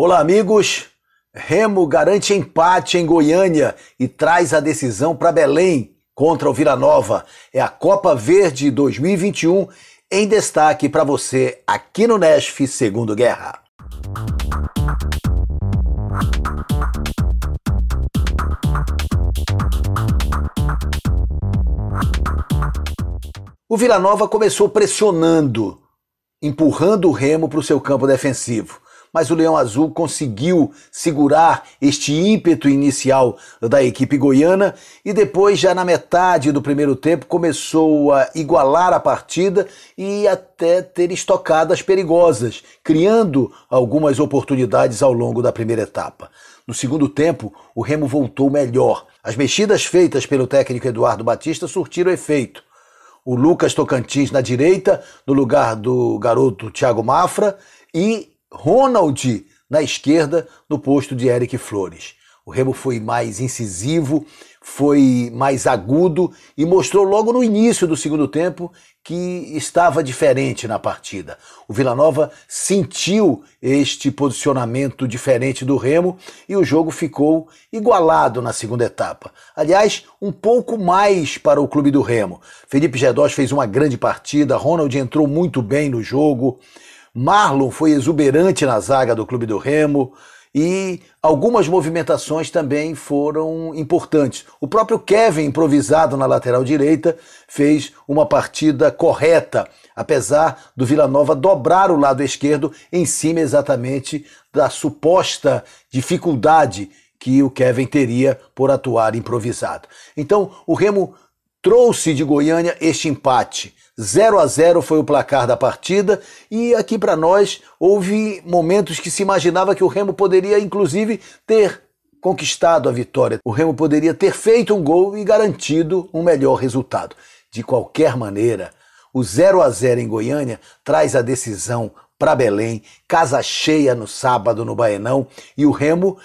Olá, amigos. Remo garante empate em Goiânia e traz a decisão para Belém contra o Vila Nova. É a Copa Verde 2021 em destaque para você aqui no Nesf Segundo Guerra. O Vila Nova começou pressionando, empurrando o Remo para o seu campo defensivo mas o Leão Azul conseguiu segurar este ímpeto inicial da equipe goiana e depois, já na metade do primeiro tempo, começou a igualar a partida e até ter estocadas perigosas, criando algumas oportunidades ao longo da primeira etapa. No segundo tempo, o Remo voltou melhor. As mexidas feitas pelo técnico Eduardo Batista surtiram efeito o Lucas Tocantins na direita, no lugar do garoto Thiago Mafra, e Ronald na esquerda, no posto de Eric Flores. O Remo foi mais incisivo, foi mais agudo e mostrou logo no início do segundo tempo que estava diferente na partida. O Vila Nova sentiu este posicionamento diferente do Remo e o jogo ficou igualado na segunda etapa. Aliás, um pouco mais para o clube do Remo. Felipe Gedós fez uma grande partida, Ronald entrou muito bem no jogo. Marlon foi exuberante na zaga do Clube do Remo e algumas movimentações também foram importantes. O próprio Kevin, improvisado na lateral direita, fez uma partida correta, apesar do Vila Nova dobrar o lado esquerdo em cima exatamente da suposta dificuldade que o Kevin teria por atuar improvisado. Então, o Remo trouxe de Goiânia este empate. 0 a 0 foi o placar da partida e aqui para nós houve momentos que se imaginava que o Remo poderia inclusive ter conquistado a vitória. O Remo poderia ter feito um gol e garantido um melhor resultado. De qualquer maneira, o 0 a 0 em Goiânia traz a decisão para Belém, casa cheia no sábado no Baenão e o Remo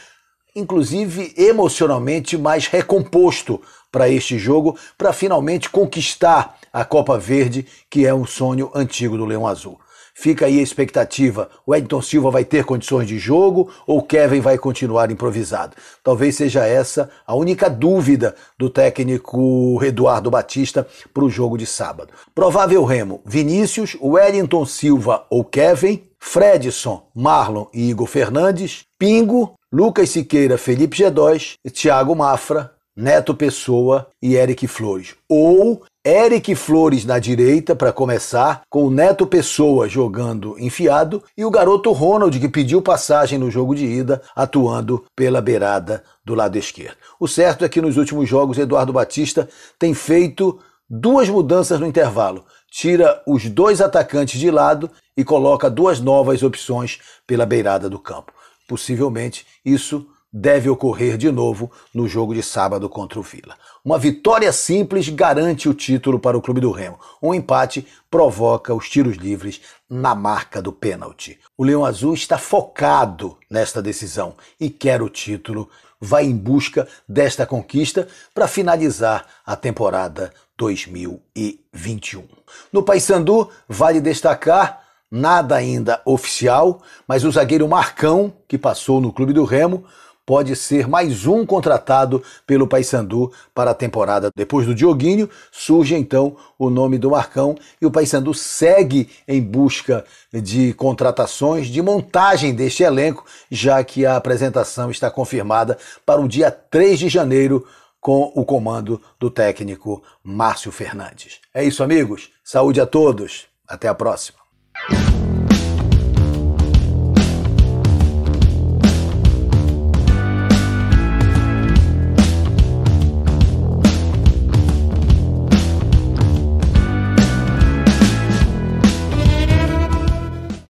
inclusive emocionalmente mais recomposto para este jogo, para finalmente conquistar a Copa Verde, que é um sonho antigo do Leão Azul. Fica aí a expectativa. O Edson Silva vai ter condições de jogo ou Kevin vai continuar improvisado? Talvez seja essa a única dúvida do técnico Eduardo Batista para o jogo de sábado. Provável remo: Vinícius, Wellington Silva ou Kevin, Fredson, Marlon e Igor Fernandes, Pingo, Lucas Siqueira, Felipe G2, Thiago Mafra Neto Pessoa e Eric Flores. Ou Eric Flores na direita, para começar, com o Neto Pessoa jogando enfiado e o garoto Ronald, que pediu passagem no jogo de ida, atuando pela beirada do lado esquerdo. O certo é que nos últimos jogos, Eduardo Batista tem feito duas mudanças no intervalo. Tira os dois atacantes de lado e coloca duas novas opções pela beirada do campo. Possivelmente isso deve ocorrer de novo no jogo de sábado contra o Vila. Uma vitória simples garante o título para o Clube do Remo. Um empate provoca os tiros livres na marca do pênalti. O Leão Azul está focado nesta decisão e quer o título, vai em busca desta conquista para finalizar a temporada 2021. No Paysandu, vale destacar nada ainda oficial, mas o zagueiro Marcão, que passou no Clube do Remo, pode ser mais um contratado pelo Paysandu para a temporada. Depois do Dioguinho, surge então o nome do Marcão e o Paysandu segue em busca de contratações, de montagem deste elenco, já que a apresentação está confirmada para o dia 3 de janeiro com o comando do técnico Márcio Fernandes. É isso, amigos. Saúde a todos. Até a próxima.